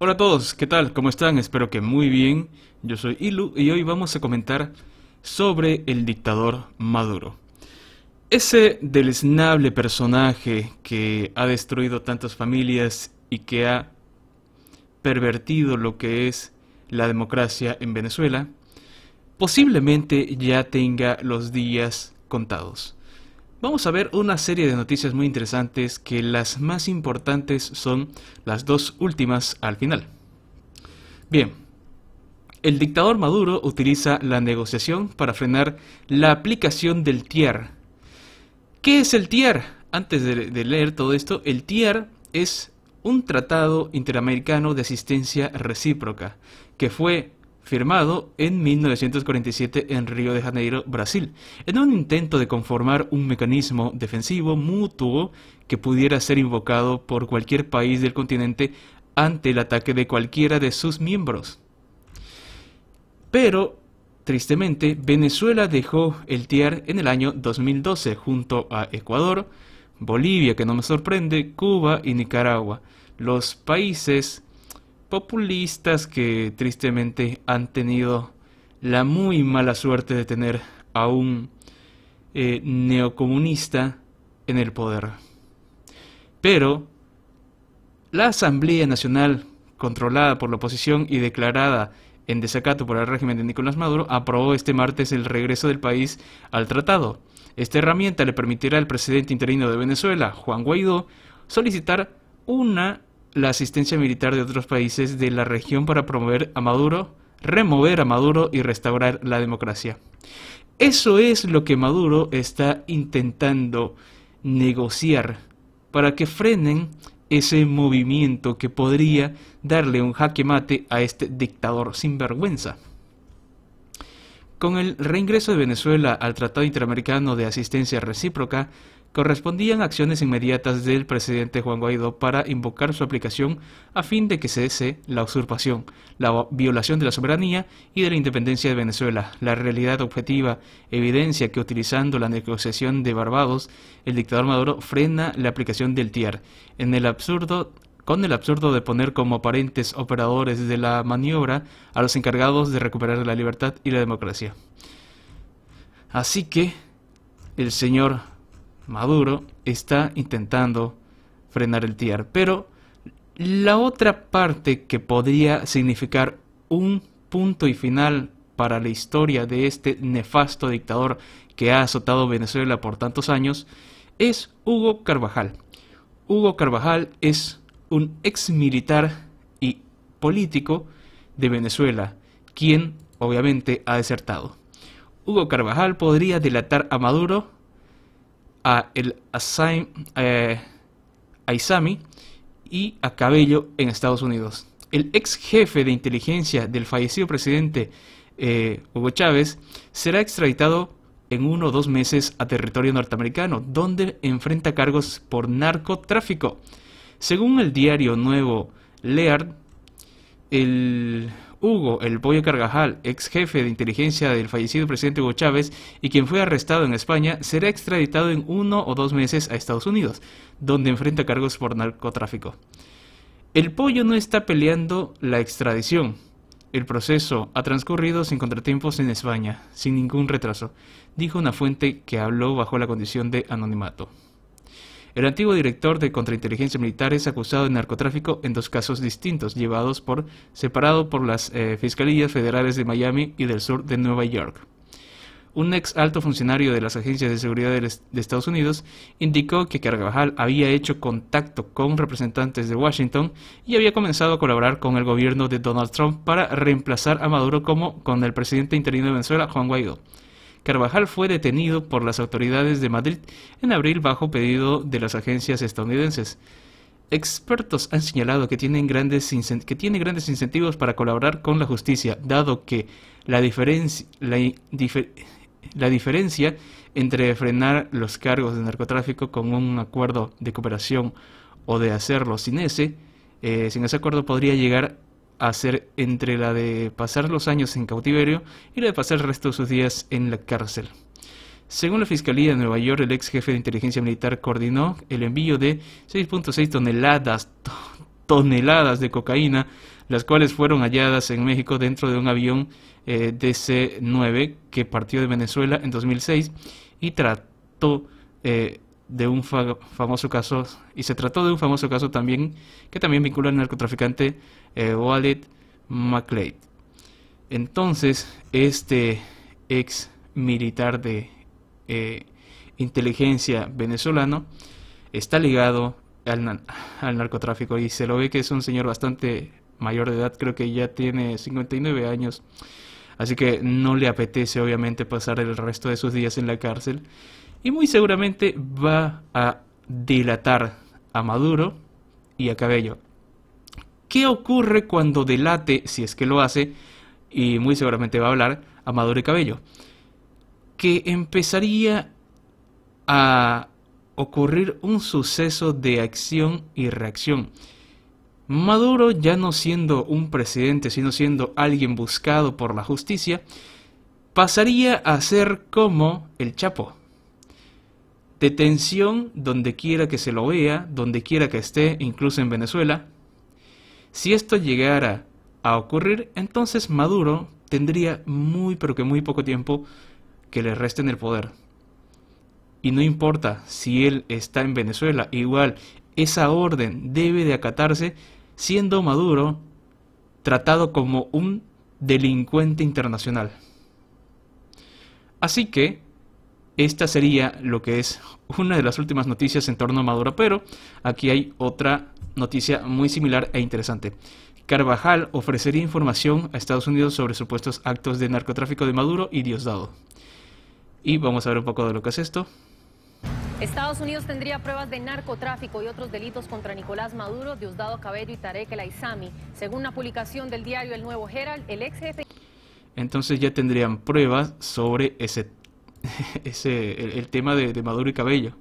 Hola a todos, ¿qué tal? ¿Cómo están? Espero que muy bien. Yo soy Ilu y hoy vamos a comentar sobre el dictador Maduro. Ese deleznable personaje que ha destruido tantas familias y que ha pervertido lo que es la democracia en Venezuela, posiblemente ya tenga los días contados. Vamos a ver una serie de noticias muy interesantes que las más importantes son las dos últimas al final. Bien, el dictador Maduro utiliza la negociación para frenar la aplicación del TIER. ¿Qué es el TIER? Antes de, leer todo esto, el TIER es un tratado interamericano de asistencia recíproca que fue firmado en 1947 en Río de Janeiro, Brasil, en un intento de conformar un mecanismo defensivo mutuo que pudiera ser invocado por cualquier país del continente ante el ataque de cualquiera de sus miembros. Pero, tristemente, Venezuela dejó el TIAR en el año 2012 junto a Ecuador, Bolivia, que no me sorprende, Cuba y Nicaragua, los países populistas que tristemente han tenido la muy mala suerte de tener a un eh, neocomunista en el poder. Pero la Asamblea Nacional, controlada por la oposición y declarada en desacato por el régimen de Nicolás Maduro, aprobó este martes el regreso del país al tratado. Esta herramienta le permitirá al presidente interino de Venezuela, Juan Guaidó, solicitar una la asistencia militar de otros países de la región para promover a Maduro, remover a Maduro y restaurar la democracia. Eso es lo que Maduro está intentando negociar para que frenen ese movimiento que podría darle un jaque mate a este dictador sin vergüenza. Con el reingreso de Venezuela al Tratado Interamericano de Asistencia Recíproca, correspondían acciones inmediatas del presidente Juan Guaidó para invocar su aplicación a fin de que cese la usurpación, la violación de la soberanía y de la independencia de Venezuela. La realidad objetiva evidencia que utilizando la negociación de Barbados, el dictador Maduro frena la aplicación del TIAR. En el absurdo con el absurdo de poner como aparentes operadores de la maniobra a los encargados de recuperar la libertad y la democracia. Así que el señor Maduro está intentando frenar el TIAR. Pero la otra parte que podría significar un punto y final para la historia de este nefasto dictador que ha azotado Venezuela por tantos años es Hugo Carvajal. Hugo Carvajal es un ex militar y político de Venezuela, quien obviamente ha desertado. Hugo Carvajal podría delatar a Maduro a El Asaim, eh, Isami y a Cabello en Estados Unidos. El ex jefe de inteligencia del fallecido presidente eh, Hugo Chávez será extraditado en uno o dos meses a territorio norteamericano, donde enfrenta cargos por narcotráfico. Según el diario nuevo Leard, el Hugo El Pollo Cargajal, ex jefe de inteligencia del fallecido presidente Hugo Chávez y quien fue arrestado en España, será extraditado en uno o dos meses a Estados Unidos, donde enfrenta cargos por narcotráfico. El Pollo no está peleando la extradición. El proceso ha transcurrido sin contratiempos en España, sin ningún retraso, dijo una fuente que habló bajo la condición de anonimato. El antiguo director de contrainteligencia militar es acusado de narcotráfico en dos casos distintos, llevados por separado por las eh, fiscalías federales de Miami y del sur de Nueva York. Un ex alto funcionario de las agencias de seguridad de, Estados Unidos indicó que Carvajal había hecho contacto con representantes de Washington y había comenzado a colaborar con el gobierno de Donald Trump para reemplazar a Maduro como con el presidente interino de Venezuela, Juan Guaidó. Carvajal fue detenido por las autoridades de Madrid en abril bajo pedido de las agencias estadounidenses. Expertos han señalado que, tienen grandes que tiene grandes incentivos para colaborar con la justicia, dado que la, diferencia entre frenar los cargos de narcotráfico con un acuerdo de cooperación o de hacerlo sin ese, eh, sin ese acuerdo podría llegar hacer entre la de pasar los años en cautiverio y la de pasar el resto de sus días en la cárcel. Según la Fiscalía de Nueva York, el ex jefe de inteligencia militar coordinó el envío de 6.6 toneladas, toneladas de cocaína, las cuales fueron halladas en México dentro de un avión eh, DC-9 que partió de Venezuela en 2006 y trató eh, de un famoso caso, y se trató de un famoso caso también que también vincula al narcotraficante eh, Wallet McLeod. Entonces, este ex militar de eh, inteligencia venezolano está ligado al, al narcotráfico y se lo ve que es un señor bastante mayor de edad, creo que ya tiene 59 años, así que no le apetece obviamente pasar el resto de sus días en la cárcel y muy seguramente va a delatar a Maduro y a Cabello. ¿Qué ocurre cuando delate, si es que lo hace, y muy seguramente va a hablar, a Maduro y Cabello? Que empezaría a ocurrir un suceso de acción y reacción. Maduro, ya no siendo un presidente, sino siendo alguien buscado por la justicia, pasaría a ser como el Chapo detención donde quiera que se lo vea, donde quiera que esté, incluso en Venezuela. Si esto llegara a ocurrir, entonces Maduro tendría muy pero que muy poco tiempo que le resten el poder. Y no importa si él está en Venezuela, igual esa orden debe de acatarse siendo Maduro tratado como un delincuente internacional. Así que esta sería lo que es una de las últimas noticias en torno a Maduro, pero aquí hay otra noticia muy similar e interesante. Carvajal ofrecería información a Estados Unidos sobre supuestos actos de narcotráfico de Maduro y Diosdado. Y vamos a ver un poco de lo que es esto. Estados Unidos tendría pruebas de narcotráfico y otros delitos contra Nicolás Maduro, Diosdado Cabello y Tarek El Aizami. Según la publicación del diario El Nuevo Herald, el ex Entonces ya tendrían pruebas sobre ese ese, el, tema de, de Maduro y Cabello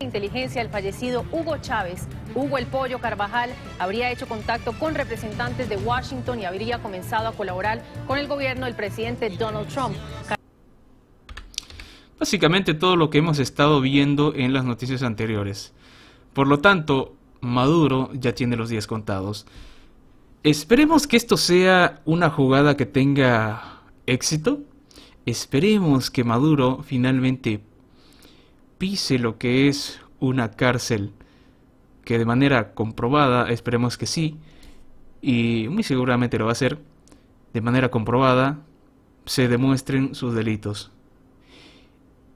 inteligencia el fallecido Hugo Chávez, Hugo El Pollo Carvajal, habría hecho contacto con representantes de Washington y habría comenzado a colaborar con el gobierno del presidente Donald Trump. Básicamente todo lo que hemos estado viendo en las noticias anteriores. Por lo tanto, Maduro ya tiene los días contados. Esperemos que esto sea una jugada que tenga éxito, Esperemos que Maduro finalmente pise lo que es una cárcel, que de manera comprobada, esperemos que sí, y muy seguramente lo va a hacer, de manera comprobada, se demuestren sus delitos.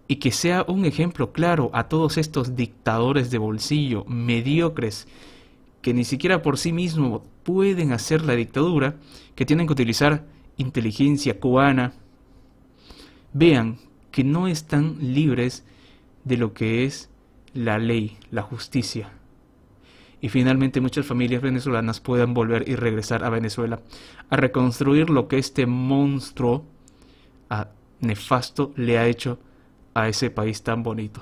Y que sea un ejemplo claro a todos estos dictadores de bolsillo, mediocres, que ni siquiera por sí mismos pueden hacer la dictadura, que tienen que utilizar inteligencia cubana, vean que no están libres de lo que es la ley, la justicia. Y finalmente muchas familias venezolanas puedan volver y regresar a Venezuela a reconstruir lo que este monstruo ah, nefasto le ha hecho a ese país tan bonito.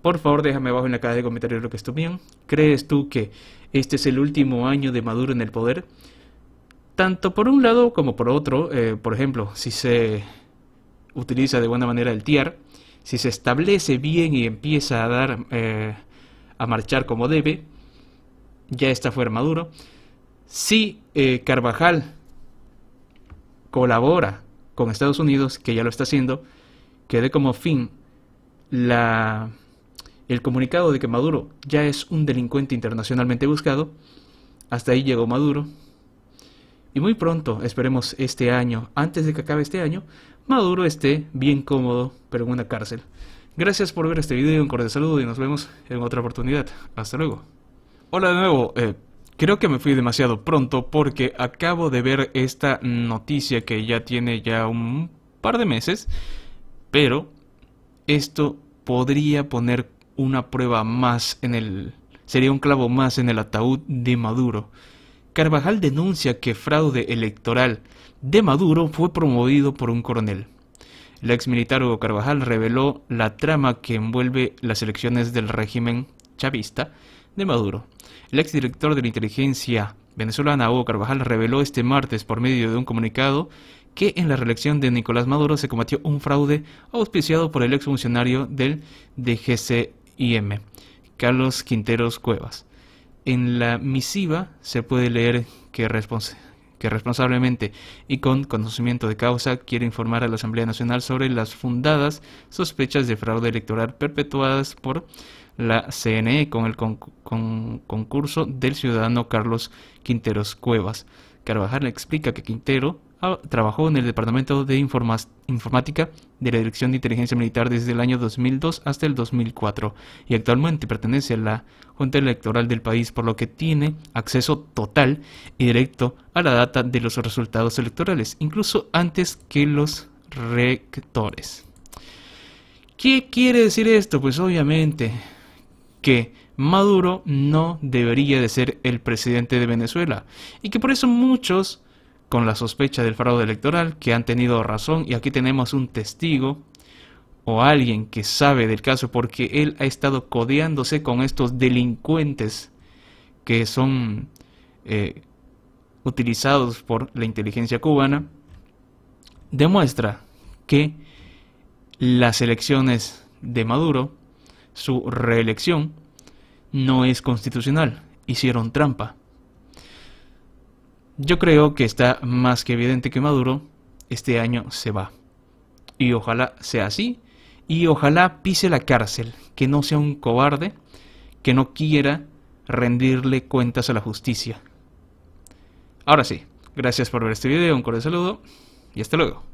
Por favor, déjame abajo en la caja de comentarios lo que tu bien. ¿Crees tú que este es el último año de Maduro en el poder? Tanto por un lado como por otro. Eh, por ejemplo, si se utiliza de buena manera el TIAR, si se establece bien y empieza a dar eh, a marchar como debe, ya está fuera Maduro. Si eh, Carvajal colabora con Estados Unidos, que ya lo está haciendo, que dé como fin la, el comunicado de que Maduro ya es un delincuente internacionalmente buscado. Hasta ahí llegó Maduro. Y muy pronto, esperemos este año, antes de que acabe este año, Maduro esté bien cómodo, pero en una cárcel. Gracias por ver este video, un cordial saludo y nos vemos en otra oportunidad. Hasta luego. Hola de nuevo, eh, creo que me fui demasiado pronto porque acabo de ver esta noticia que ya tiene ya un par de meses, pero esto podría poner una prueba más en el... sería un clavo más en el ataúd de Maduro. Carvajal denuncia que fraude electoral de Maduro fue promovido por un coronel. El ex militar Hugo Carvajal reveló la trama que envuelve las elecciones del régimen chavista de Maduro. El ex director de la inteligencia venezolana Hugo Carvajal reveló este martes por medio de un comunicado que en la reelección de Nicolás Maduro se cometió un fraude auspiciado por el ex funcionario del DGCIM, Carlos Quinteros Cuevas. En la misiva se puede leer que, responsablemente y con conocimiento de causa quiere informar a la Asamblea Nacional sobre las fundadas sospechas de fraude electoral perpetuadas por la CNE con el concurso del ciudadano Carlos Quinteros Cuevas. Carvajal explica que Quintero Trabajó en el Departamento de Informática de la Dirección de Inteligencia Militar desde el año 2002 hasta el 2004 y actualmente pertenece a la Junta Electoral del país, por lo que tiene acceso total y directo a la data de los resultados electorales, incluso antes que los rectores. ¿Qué quiere decir esto? Pues obviamente que Maduro no debería de ser el presidente de Venezuela y que por eso muchos con la sospecha del fraude electoral, que han tenido razón y aquí tenemos un testigo o alguien que sabe del caso porque él ha estado codeándose con estos delincuentes que son eh, utilizados por la inteligencia cubana, demuestra que las elecciones de Maduro, su reelección, no es constitucional, hicieron trampa. Yo creo que está más que evidente que Maduro este año se va. Y ojalá sea así. Y ojalá pise la cárcel, que no sea un cobarde, que no quiera rendirle cuentas a la justicia. Ahora sí, gracias por ver este video, un cordial saludo y hasta luego.